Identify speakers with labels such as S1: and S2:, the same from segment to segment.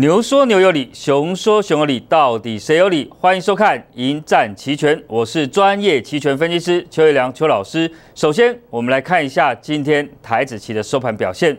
S1: 牛说牛有理，熊说熊有理，到底谁有理？欢迎收看《迎战期权》，我是专业期权分析师邱玉良邱老师。首先，我们来看一下今天台子期的收盘表现。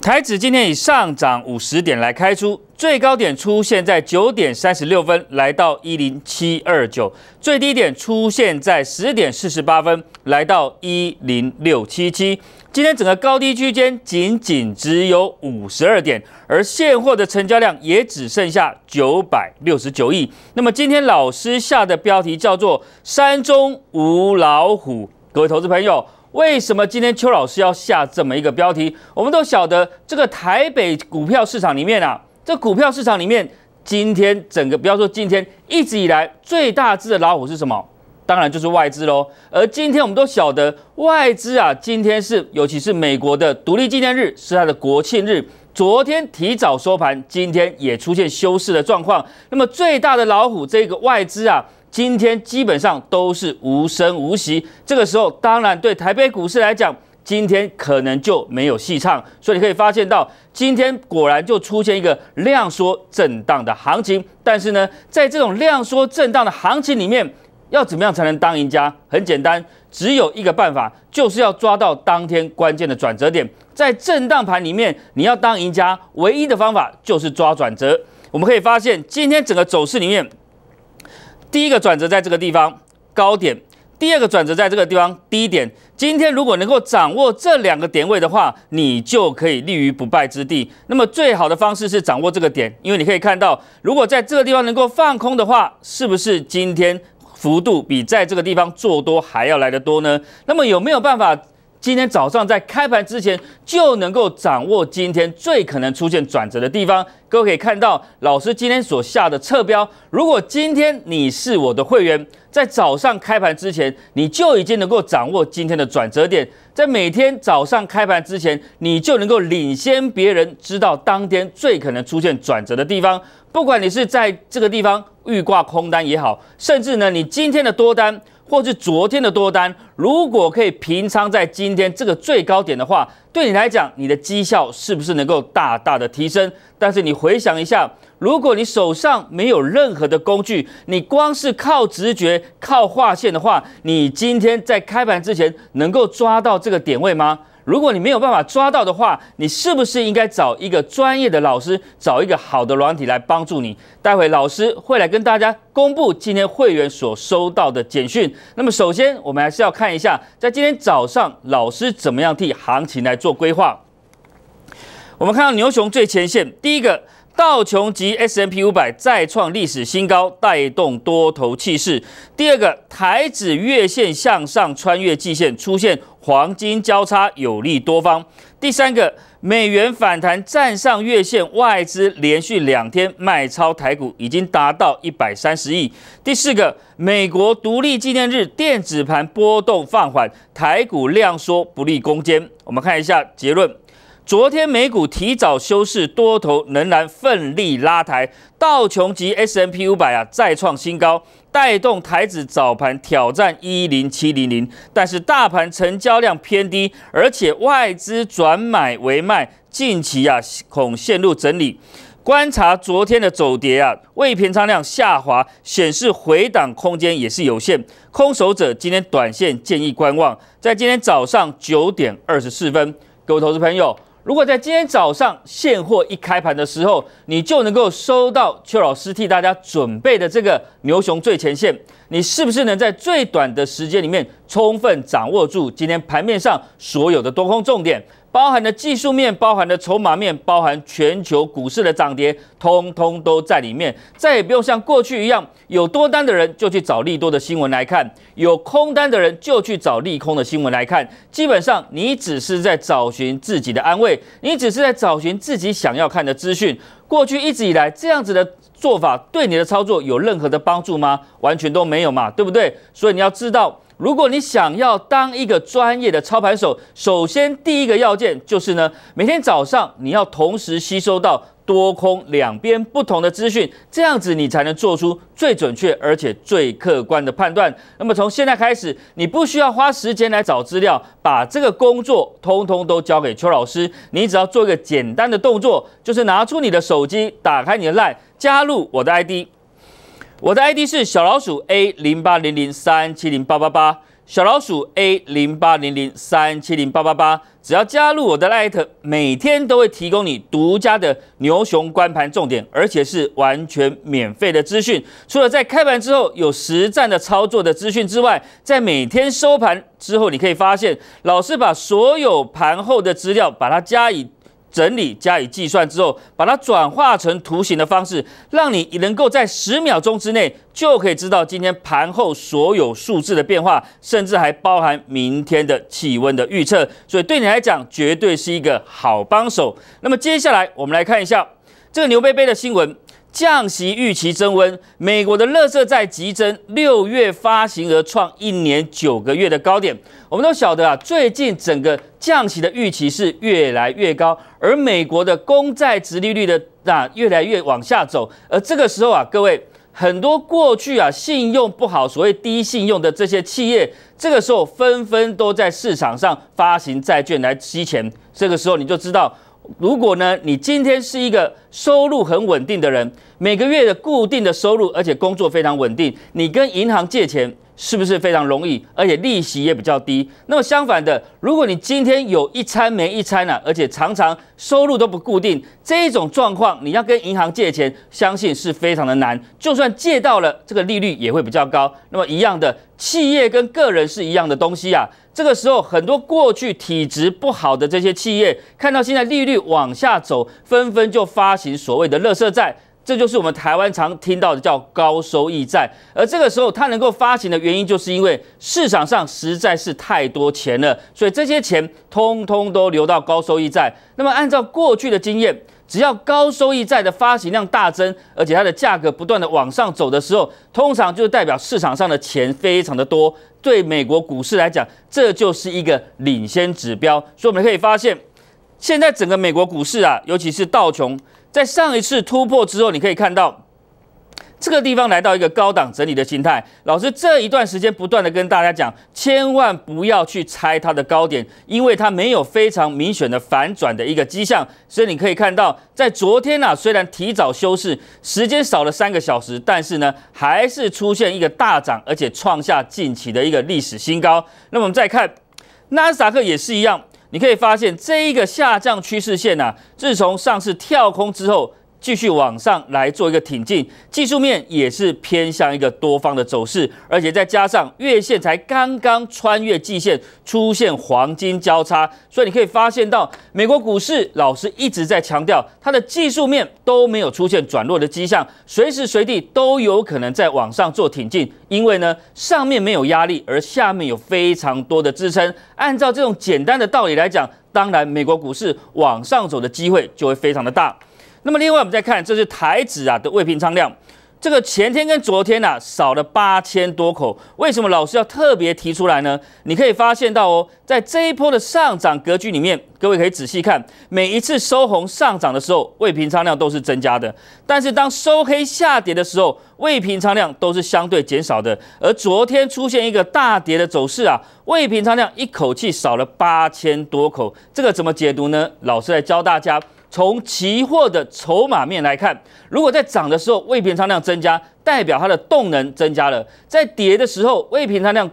S1: 台子今天以上涨五十点来开出，最高点出现在九点三十六分，来到一零七二九；最低点出现在十点四十八分，来到一零六七七。今天整个高低区间仅仅只有五十二点，而现货的成交量也只剩下九百六十九亿。那么今天老师下的标题叫做“山中无老虎”。各位投资朋友，为什么今天邱老师要下这么一个标题？我们都晓得这个台北股票市场里面啊，这股票市场里面，今天整个不要说今天一直以来最大只的老虎是什么？当然就是外资喽。而今天我们都晓得，外资啊，今天是尤其是美国的独立纪念日，是它的国庆日。昨天提早收盘，今天也出现休市的状况。那么最大的老虎这个外资啊，今天基本上都是无声无息。这个时候，当然对台北股市来讲，今天可能就没有戏唱。所以你可以发现到，今天果然就出现一个量缩震荡的行情。但是呢，在这种量缩震荡的行情里面，要怎么样才能当赢家？很简单，只有一个办法，就是要抓到当天关键的转折点。在震荡盘里面，你要当赢家，唯一的方法就是抓转折。我们可以发现，今天整个走势里面，第一个转折在这个地方高点，第二个转折在这个地方低点。今天如果能够掌握这两个点位的话，你就可以立于不败之地。那么最好的方式是掌握这个点，因为你可以看到，如果在这个地方能够放空的话，是不是今天？幅度比在这个地方做多还要来的多呢。那么有没有办法，今天早上在开盘之前就能够掌握今天最可能出现转折的地方？各位可以看到，老师今天所下的侧标，如果今天你是我的会员。在早上开盘之前，你就已经能够掌握今天的转折点。在每天早上开盘之前，你就能够领先别人，知道当天最可能出现转折的地方。不管你是在这个地方预挂空单也好，甚至呢，你今天的多单或是昨天的多单，如果可以平仓在今天这个最高点的话，对你来讲，你的绩效是不是能够大大的提升？但是你回想一下。如果你手上没有任何的工具，你光是靠直觉、靠划线的话，你今天在开盘之前能够抓到这个点位吗？如果你没有办法抓到的话，你是不是应该找一个专业的老师，找一个好的软体来帮助你？待会老师会来跟大家公布今天会员所收到的简讯。那么首先，我们还是要看一下，在今天早上老师怎么样替行情来做规划。我们看到牛熊最前线，第一个。道琼及 S M P 五百再创历史新高，带动多头气势。第二个，台指月线向上穿越季线，出现黄金交叉，有利多方。第三个，美元反弹站上月线，外资连续两天卖超台股，已经达到一百三十亿。第四个，美国独立纪念日，电子盘波动放缓，台股量缩不利攻坚。我们看一下结论。昨天美股提早休市，多头仍然奋力拉抬，道琼及 S M P 五百啊再创新高，带动台指早盘挑战一零七零零，但是大盘成交量偏低，而且外资转买为卖，近期啊恐陷入整理。观察昨天的走跌啊，未平仓量下滑，显示回档空间也是有限。空手者今天短线建议观望。在今天早上九点二十四分，各位投资朋友。如果在今天早上现货一开盘的时候，你就能够收到邱老师替大家准备的这个牛熊最前线，你是不是能在最短的时间里面充分掌握住今天盘面上所有的多空重点？包含的技术面，包含的筹码面，包含全球股市的涨跌，通通都在里面。再也不用像过去一样，有多单的人就去找利多的新闻来看，有空单的人就去找利空的新闻来看。基本上，你只是在找寻自己的安慰，你只是在找寻自己想要看的资讯。过去一直以来这样子的。做法对你的操作有任何的帮助吗？完全都没有嘛，对不对？所以你要知道，如果你想要当一个专业的操盘手，首先第一个要件就是呢，每天早上你要同时吸收到。多空两边不同的资讯，这样子你才能做出最准确而且最客观的判断。那么从现在开始，你不需要花时间来找资料，把这个工作通通都交给邱老师，你只要做一个简单的动作，就是拿出你的手机，打开你的 LINE，加入我的 ID。我的 ID 是小老鼠 A 零八零零三七零八八八。小老鼠 A 零八零零三七零八八八，只要加入我的 l i t 每天都会提供你独家的牛熊观盘重点，而且是完全免费的资讯。除了在开盘之后有实战的操作的资讯之外，在每天收盘之后，你可以发现老师把所有盘后的资料把它加以。整理加以计算之后，把它转化成图形的方式，让你能够在十秒钟之内就可以知道今天盘后所有数字的变化，甚至还包含明天的气温的预测。所以对你来讲，绝对是一个好帮手。那么接下来，我们来看一下这个牛背背的新闻。降息预期升温，美国的乐色债急增，六月发行额创一年九个月的高点。我们都晓得啊，最近整个降息的预期是越来越高，而美国的公债殖利率的啊越来越往下走。而这个时候啊，各位很多过去啊信用不好，所谓低信用的这些企业，这个时候纷纷都在市场上发行债券来吸钱。这个时候你就知道。如果呢，你今天是一个收入很稳定的人，每个月的固定的收入，而且工作非常稳定，你跟银行借钱。是不是非常容易，而且利息也比较低？那么相反的，如果你今天有一餐没一餐呢，而且常常收入都不固定，这一种状况，你要跟银行借钱，相信是非常的难。就算借到了，这个利率也会比较高。那么一样的，企业跟个人是一样的东西啊。这个时候，很多过去体质不好的这些企业，看到现在利率往下走，纷纷就发行所谓的垃圾债。这就是我们台湾常听到的叫高收益债，而这个时候它能够发行的原因，就是因为市场上实在是太多钱了，所以这些钱通通都流到高收益债。那么按照过去的经验，只要高收益债的发行量大增，而且它的价格不断的往上走的时候，通常就代表市场上的钱非常的多。对美国股市来讲，这就是一个领先指标。所以我们可以发现，现在整个美国股市啊，尤其是道琼。在上一次突破之后，你可以看到这个地方来到一个高档整理的心态。老师这一段时间不断的跟大家讲，千万不要去猜它的高点，因为它没有非常明显的反转的一个迹象。所以你可以看到，在昨天呢，虽然提早休市时间少了三个小时，但是呢，还是出现一个大涨，而且创下近期的一个历史新高。那我们再看纳斯达克也是一样。你可以发现这一个下降趋势线呐，自从上次跳空之后。继续往上来做一个挺进，技术面也是偏向一个多方的走势，而且再加上月线才刚刚穿越季线，出现黄金交叉，所以你可以发现到美国股市老是一直在强调它的技术面都没有出现转弱的迹象，随时随地都有可能在往上做挺进，因为呢上面没有压力，而下面有非常多的支撑。按照这种简单的道理来讲，当然美国股市往上走的机会就会非常的大。那么另外我们再看，这是台指啊的未平仓量，这个前天跟昨天呢少了八千多口，为什么老师要特别提出来呢？你可以发现到哦，在这一波的上涨格局里面，各位可以仔细看，每一次收红上涨的时候，未平仓量都是增加的；但是当收黑下跌的时候，未平仓量都是相对减少的。而昨天出现一个大跌的走势啊，未平仓量一口气少了八千多口，这个怎么解读呢？老师来教大家。从期货的筹码面来看，如果在涨的时候未平仓量增加，代表它的动能增加了；在跌的时候未平仓量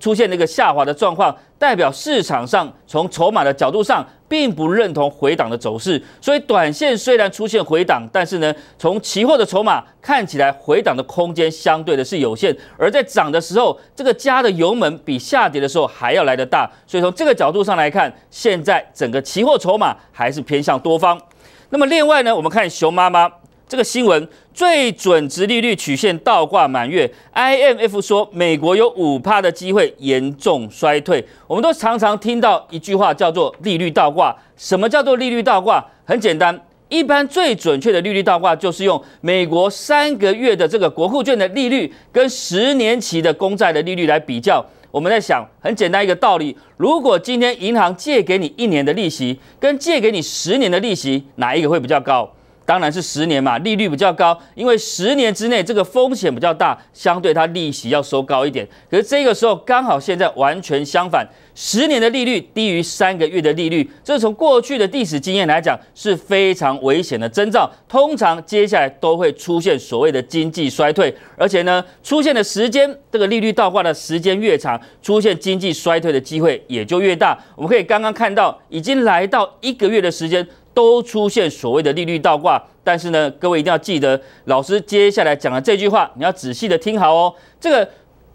S1: 出现那个下滑的状况，代表市场上从筹码的角度上。并不认同回档的走势，所以短线虽然出现回档，但是呢，从期货的筹码看起来，回档的空间相对的是有限。而在涨的时候，这个加的油门比下跌的时候还要来得大，所以从这个角度上来看，现在整个期货筹码还是偏向多方。那么另外呢，我们看熊妈妈。这个新闻最准，利率曲线倒挂满月。IMF 说，美国有五趴的机会严重衰退。我们都常常听到一句话叫做“利率倒挂”。什么叫做利率倒挂？很简单，一般最准确的利率倒挂就是用美国三个月的这个国库券的利率跟十年期的公债的利率来比较。我们在想，很简单一个道理：如果今天银行借给你一年的利息，跟借给你十年的利息，哪一个会比较高？当然是十年嘛，利率比较高，因为十年之内这个风险比较大，相对它利息要收高一点。可是这个时候刚好现在完全相反，十年的利率低于三个月的利率，这从过去的历史经验来讲是非常危险的征兆，通常接下来都会出现所谓的经济衰退，而且呢，出现的时间这个利率倒挂的时间越长，出现经济衰退的机会也就越大。我们可以刚刚看到已经来到一个月的时间。都出现所谓的利率倒挂，但是呢，各位一定要记得，老师接下来讲的这句话，你要仔细的听好哦。这个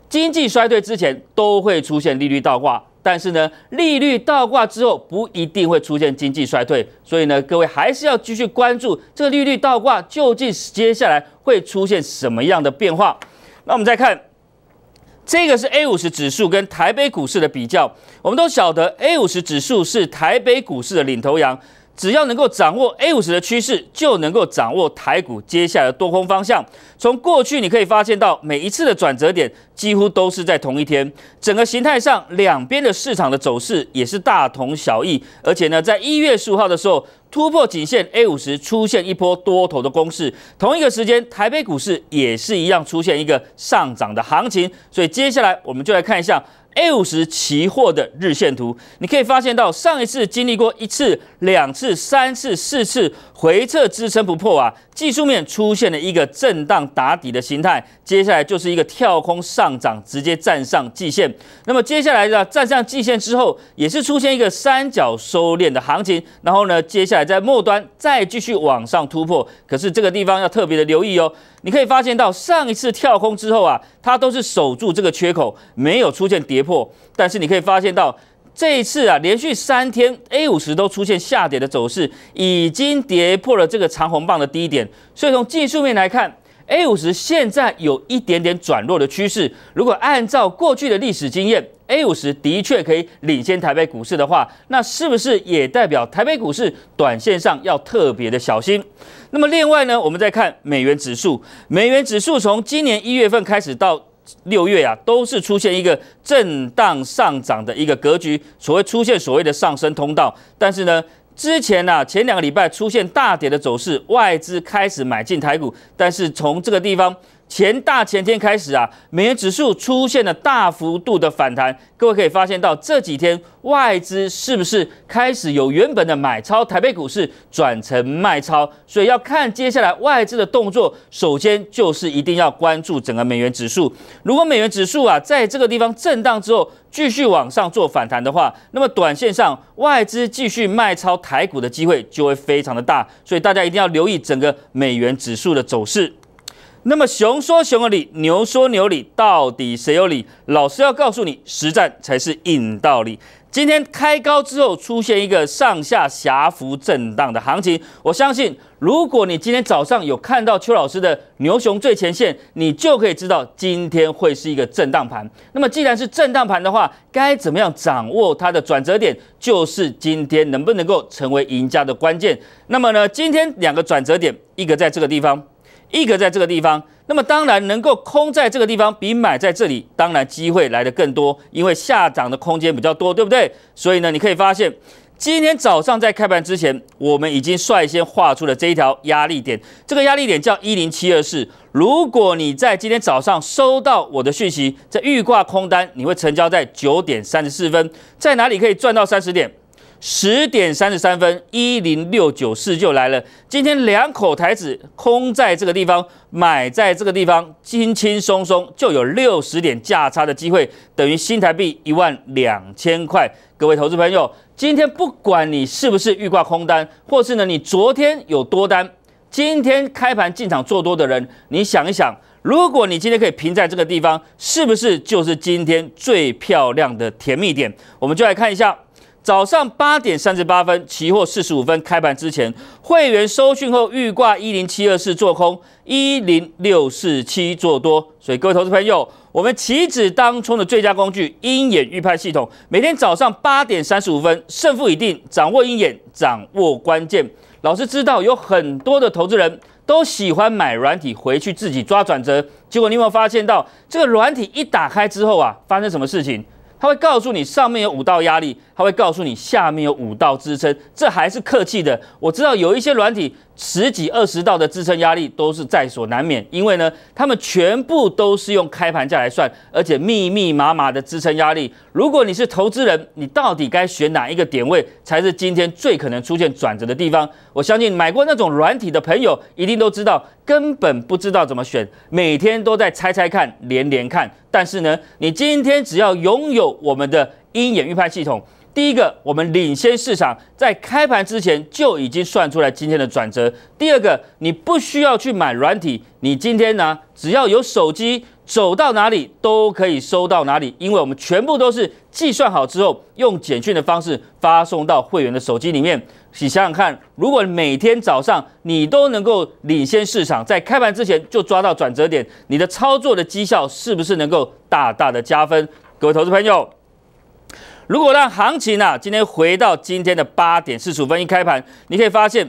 S1: 经济衰退之前都会出现利率倒挂，但是呢，利率倒挂之后不一定会出现经济衰退，所以呢，各位还是要继续关注这个利率倒挂究竟是接下来会出现什么样的变化。那我们再看，这个是 A 五十指数跟台北股市的比较，我们都晓得 A 五十指数是台北股市的领头羊。只要能够掌握 A 五十的趋势，就能够掌握台股接下来的多空方向。从过去你可以发现到，每一次的转折点几乎都是在同一天。整个形态上，两边的市场的走势也是大同小异。而且呢，在一月十五号的时候突破颈线 A 五十，出现一波多头的攻势。同一个时间，台北股市也是一样出现一个上涨的行情。所以接下来我们就来看一下。A 五十期货的日线图，你可以发现到，上一次经历过一次、两次、三次、四次回撤支撑不破啊，技术面出现了一个震荡打底的形态，接下来就是一个跳空上涨，直接站上季线。那么接下来呢，站上季线之后，也是出现一个三角收敛的行情，然后呢，接下来在末端再继续往上突破，可是这个地方要特别的留意哦。你可以发现到上一次跳空之后啊，它都是守住这个缺口，没有出现跌破。但是你可以发现到这一次啊，连续三天 A 五十都出现下跌的走势，已经跌破了这个长红棒的低点。所以从技术面来看，A 五十现在有一点点转弱的趋势。如果按照过去的历史经验，A 五十的确可以领先台北股市的话，那是不是也代表台北股市短线上要特别的小心？那么另外呢，我们再看美元指数，美元指数从今年一月份开始到六月啊，都是出现一个震荡上涨的一个格局，所谓出现所谓的上升通道。但是呢，之前呢前两个礼拜出现大跌的走势，外资开始买进台股，但是从这个地方。前大前天开始啊，美元指数出现了大幅度的反弹。各位可以发现到这几天外资是不是开始有原本的买超台北股市转成卖超？所以要看接下来外资的动作。首先就是一定要关注整个美元指数。如果美元指数啊在这个地方震荡之后继续往上做反弹的话，那么短线上外资继续卖超台股的机会就会非常的大。所以大家一定要留意整个美元指数的走势。那么熊说熊有理，牛说牛理，到底谁有理？老师要告诉你，实战才是硬道理。今天开高之后出现一个上下狭幅震荡的行情，我相信，如果你今天早上有看到邱老师的牛熊最前线，你就可以知道今天会是一个震荡盘。那么既然是震荡盘的话，该怎么样掌握它的转折点，就是今天能不能够成为赢家的关键。那么呢，今天两个转折点，一个在这个地方。一个在这个地方，那么当然能够空在这个地方，比买在这里，当然机会来的更多，因为下涨的空间比较多，对不对？所以呢，你可以发现，今天早上在开盘之前，我们已经率先画出了这一条压力点，这个压力点叫一零七二四。如果你在今天早上收到我的讯息，在预挂空单，你会成交在九点三十四分，在哪里可以赚到三十点？十点三十三分，一零六九四就来了。今天两口台子空在这个地方，买在这个地方，轻轻松松就有六十点价差的机会，等于新台币一万两千块。各位投资朋友，今天不管你是不是预挂空单，或是呢你昨天有多单，今天开盘进场做多的人，你想一想，如果你今天可以平在这个地方，是不是就是今天最漂亮的甜蜜点？我们就来看一下。早上八点三十八分，期货四十五分开盘之前，会员收讯后预挂一零七二四做空，一零六四七做多。所以各位投资朋友，我们棋子当中的最佳工具——鹰眼预判系统，每天早上八点三十五分，胜负已定，掌握鹰眼，掌握关键。老师知道有很多的投资人都喜欢买软体回去自己抓转折，结果你有没有发现到这个软体一打开之后啊，发生什么事情？它会告诉你上面有五道压力。他会告诉你下面有五道支撑，这还是客气的。我知道有一些软体十几二十道的支撑压力都是在所难免，因为呢，他们全部都是用开盘价来算，而且密密麻麻的支撑压力。如果你是投资人，你到底该选哪一个点位才是今天最可能出现转折的地方？我相信买过那种软体的朋友一定都知道，根本不知道怎么选，每天都在猜猜看、连连看。但是呢，你今天只要拥有我们的鹰眼预判系统。第一个，我们领先市场，在开盘之前就已经算出来今天的转折。第二个，你不需要去买软体，你今天呢，只要有手机，走到哪里都可以收到哪里，因为我们全部都是计算好之后，用简讯的方式发送到会员的手机里面。你想想看，如果每天早上你都能够领先市场，在开盘之前就抓到转折点，你的操作的绩效是不是能够大大的加分？各位投资朋友。如果让行情啊，今天回到今天的八点四十五分一开盘，你可以发现，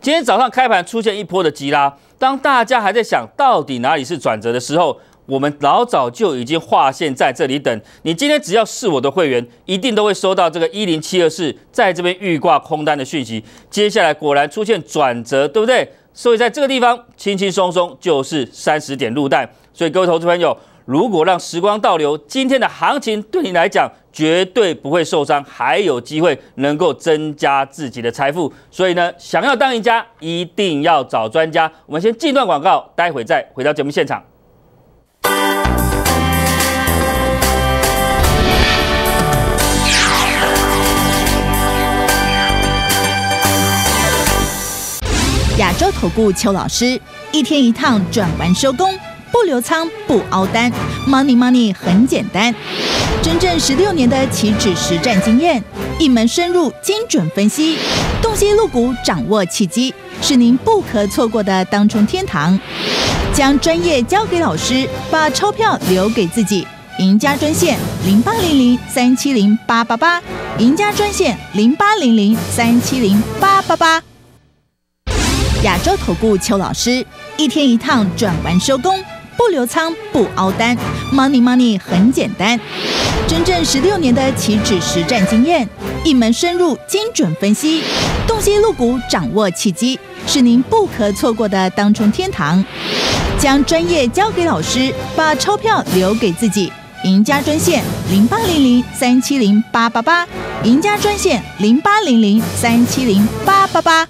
S1: 今天早上开盘出现一波的急拉，当大家还在想到底哪里是转折的时候，我们老早就已经划线在这里等。你今天只要是我的会员，一定都会收到这个一零七二四在这边预挂空单的讯息。接下来果然出现转折，对不对？所以在这个地方，轻轻松松就是三十点入袋。所以各位投资朋友。如果让时光倒流，今天的行情对你来讲绝对不会受伤，还有机会能够增加自己的财富。所以呢，想要当赢家，一定要找专家。我们先进段广告，待会再回到节目现场。
S2: 亚洲投顾邱老师，一天一趟，转完收工。不留仓不熬单，Money Money 很简单。真正十六年的期指实战经验，一门深入精准分析，洞悉露股掌握契机，是您不可错过的当冲天堂。将专业交给老师，把钞票留给自己。赢家专线零八零零三七零八八八，赢家专线零八零零三七零八八八。亚洲投顾邱老师一天一趟，转完收工。不留仓，不凹单，Money Money 很简单。真正十六年的起止实战经验，一门深入，精准分析，洞悉露股，掌握契机，是您不可错过的当冲天堂。将专业交给老师，把钞票留给自己。赢家专线零八零零三七零八八八，赢家专线零八零零三七零八八八。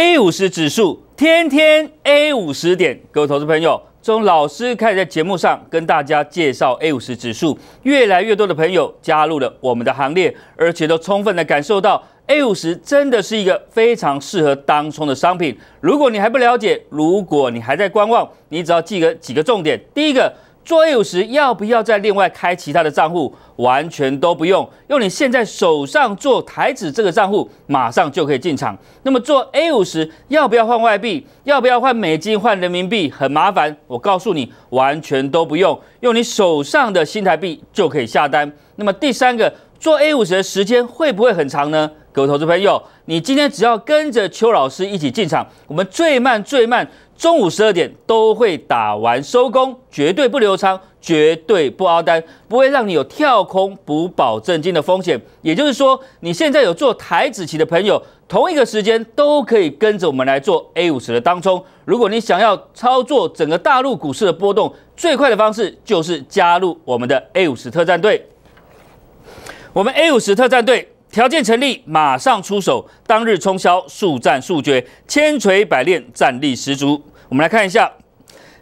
S1: A 五十指数天天 A 五十点，各位投资朋友，从老师开始在节目上跟大家介绍 A 五十指数，越来越多的朋友加入了我们的行列，而且都充分的感受到 A 五十真的是一个非常适合当冲的商品。如果你还不了解，如果你还在观望，你只要记个几个重点。第一个。做 A 五时要不要再另外开其他的账户？完全都不用，用你现在手上做台子这个账户，马上就可以进场。那么做 A 五时要不要换外币？要不要换美金换人民币？很麻烦。我告诉你，完全都不用，用你手上的新台币就可以下单。那么第三个，做 A 五时时间会不会很长呢？各位投资朋友，你今天只要跟着邱老师一起进场，我们最慢最慢。中午十二点都会打完收工，绝对不留仓，绝对不凹单，不会让你有跳空补保证金的风险。也就是说，你现在有做台子棋的朋友，同一个时间都可以跟着我们来做 A 五十的当中。如果你想要操作整个大陆股市的波动，最快的方式就是加入我们的 A 五十特战队。我们 A 五十特战队。条件成立，马上出手，当日冲销，速战速决，千锤百炼，战力十足。我们来看一下，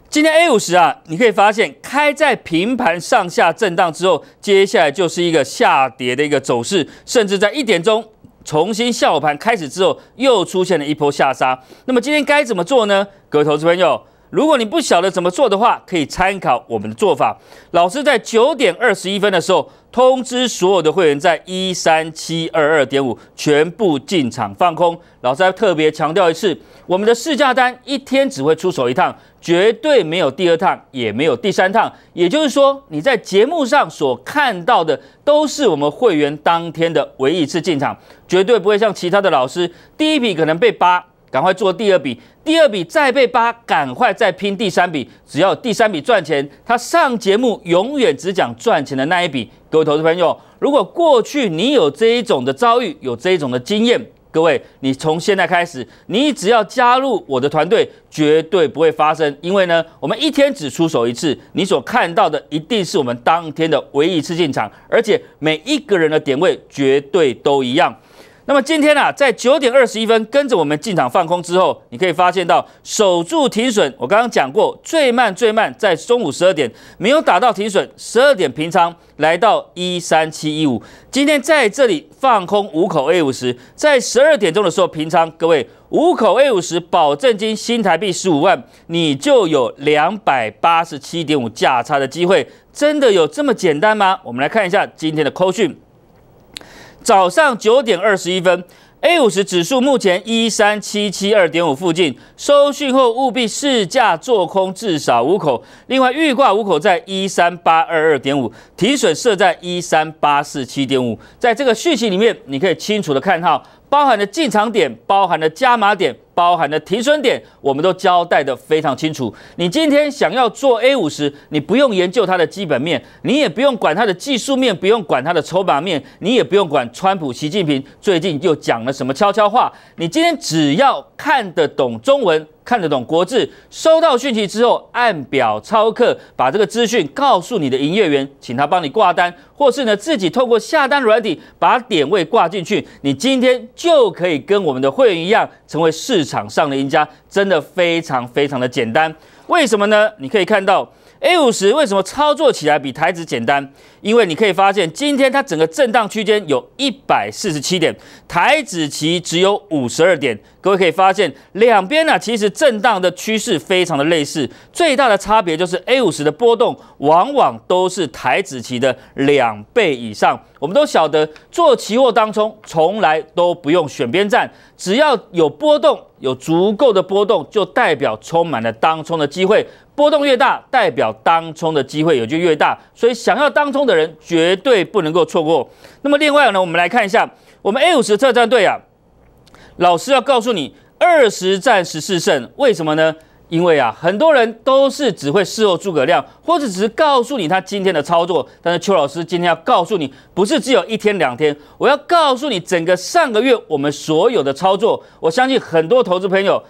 S1: 今天 A 五十啊，你可以发现开在平盘上下震荡之后，接下来就是一个下跌的一个走势，甚至在一点钟重新下午盘开始之后，又出现了一波下杀。那么今天该怎么做呢？各位投资朋友。如果你不晓得怎么做的话，可以参考我们的做法。老师在九点二十一分的时候通知所有的会员，在一三七二二点五全部进场放空。老师要特别强调一次，我们的试驾单一天只会出手一趟，绝对没有第二趟，也没有第三趟。也就是说，你在节目上所看到的都是我们会员当天的唯一一次进场，绝对不会像其他的老师，第一批可能被扒。赶快做第二笔，第二笔再被扒，赶快再拼第三笔。只要第三笔赚钱，他上节目永远只讲赚钱的那一笔。各位投资朋友，如果过去你有这一种的遭遇，有这一种的经验，各位，你从现在开始，你只要加入我的团队，绝对不会发生。因为呢，我们一天只出手一次，你所看到的一定是我们当天的唯一一次进场，而且每一个人的点位绝对都一样。那么今天啊，在九点二十一分跟着我们进场放空之后，你可以发现到守住停损。我刚刚讲过，最慢最慢在中午十二点没有打到停损，十二点平仓来到一三七一五。今天在这里放空五口 A 五十，在十二点钟的时候平仓，各位五口 A 五十保证金新台币十五万，你就有两百八十七点五价差的机会。真的有这么简单吗？我们来看一下今天的扣讯。早上九点二十一分，A 五十指数目前一三七七二点五附近收讯后，务必试驾做空至少五口。另外，预挂五口在一三八二二点五，提损设在一三八四七点五。在这个讯息里面，你可以清楚的看到。包含的进场点，包含的加码点，包含的停损点，我们都交代的非常清楚。你今天想要做 A 五十，你不用研究它的基本面，你也不用管它的技术面，不用管它的筹码面，你也不用管川普、习近平最近又讲了什么悄悄话。你今天只要看得懂中文。看得懂国字，收到讯息之后按表操客，把这个资讯告诉你的营业员，请他帮你挂单，或是呢自己透过下单软体把点位挂进去，你今天就可以跟我们的会员一样，成为市场上的赢家，真的非常非常的简单。为什么呢？你可以看到。A 五十为什么操作起来比台指简单？因为你可以发现，今天它整个震荡区间有一百四十七点，台指期只有五十二点。各位可以发现，两边呢其实震荡的趋势非常的类似，最大的差别就是 A 五十的波动往往都是台指期的两倍以上。我们都晓得，做期货当中从来都不用选边站，只要有波动，有足够的波动，就代表充满了当冲的机会。波动越大，代表当冲的机会也就越大，所以想要当冲的人绝对不能够错过。那么另外呢，我们来看一下我们 A 五十特战队啊，老师要告诉你二十战十四胜，为什么呢？因为啊，很多人都是只会事后诸葛亮，或者只是告诉你他今天的操作，但是邱老师今天要告诉你，不是只有一天两天，我要告诉你整个上个月我们所有的操作，我相信很多投资朋友。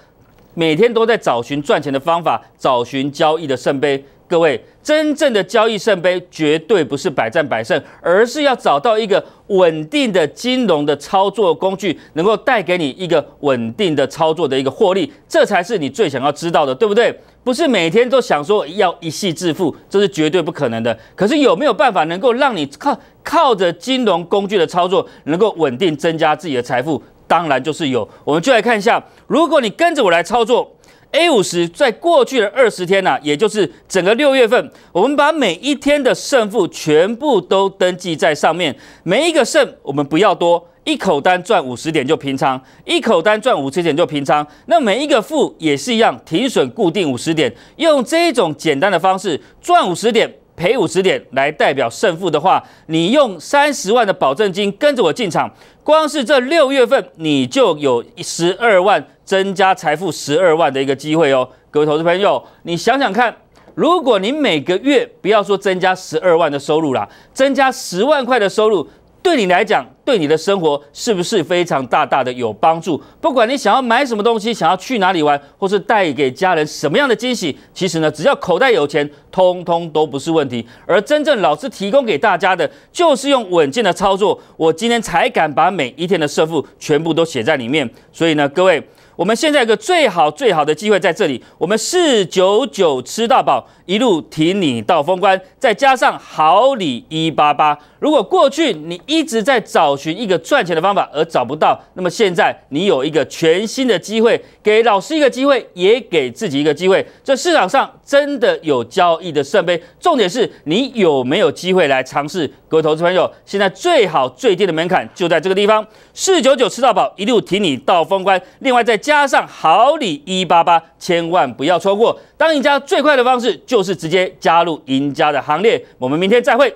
S1: 每天都在找寻赚钱的方法，找寻交易的圣杯。各位，真正的交易圣杯绝对不是百战百胜，而是要找到一个稳定的金融的操作工具，能够带给你一个稳定的操作的一个获利，这才是你最想要知道的，对不对？不是每天都想说要一夕致富，这是绝对不可能的。可是有没有办法能够让你靠靠着金融工具的操作，能够稳定增加自己的财富？当然就是有，我们就来看一下，如果你跟着我来操作 A 五十，在过去的二十天啊，也就是整个六月份，我们把每一天的胜负全部都登记在上面，每一个胜我们不要多，一口单赚五十点就平仓，一口单赚五十点就平仓，那每一个负也是一样，停损固定五十点，用这种简单的方式赚五十点。赔五十点来代表胜负的话，你用三十万的保证金跟着我进场，光是这六月份你就有十二万增加财富十二万的一个机会哦，各位投资朋友，你想想看，如果你每个月不要说增加十二万的收入啦，增加十万块的收入。对你来讲，对你的生活是不是非常大大的有帮助？不管你想要买什么东西，想要去哪里玩，或是带给家人什么样的惊喜，其实呢，只要口袋有钱，通通都不是问题。而真正老师提供给大家的，就是用稳健的操作，我今天才敢把每一天的胜负全部都写在里面。所以呢，各位。我们现在一个最好最好的机会在这里，我们四九九吃到饱，一路挺你到封关，再加上好礼一八八。如果过去你一直在找寻一个赚钱的方法而找不到，那么现在你有一个全新的机会，给老师一个机会，也给自己一个机会。这市场上真的有交易的圣杯，重点是你有没有机会来尝试。各位投资朋友，现在最好最低的门槛就在这个地方，四九九吃到饱，一路挺你到封关。另外在加上好礼一八八，千万不要错过。当赢家最快的方式就是直接加入赢家的行列。我们明天再会。